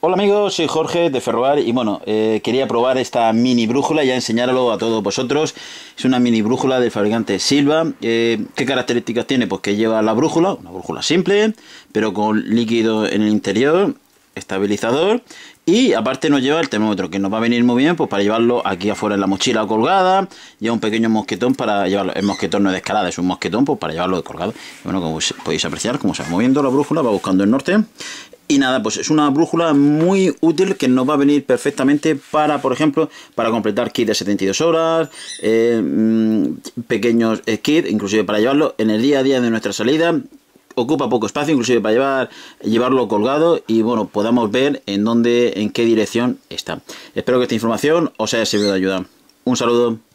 Hola amigos, soy Jorge de Ferroar y bueno, eh, quería probar esta mini brújula y enseñarlo a todos vosotros. Es una mini brújula del fabricante Silva. Eh, ¿Qué características tiene? Pues que lleva la brújula, una brújula simple, pero con líquido en el interior, estabilizador y aparte nos lleva el termómetro, que nos va a venir muy bien pues para llevarlo aquí afuera en la mochila colgada. Lleva un pequeño mosquetón para llevarlo. El mosquetón no es de escalada, es un mosquetón pues para llevarlo de colgado. bueno, como podéis apreciar, como se va moviendo la brújula, va buscando el norte y nada, pues es una brújula muy útil que nos va a venir perfectamente para, por ejemplo, para completar kits de 72 horas, eh, mm, pequeños eh, kits, inclusive para llevarlo en el día a día de nuestra salida, ocupa poco espacio, inclusive para llevar, llevarlo colgado y bueno, podamos ver en dónde, en qué dirección está. Espero que esta información os haya servido de ayuda. Un saludo.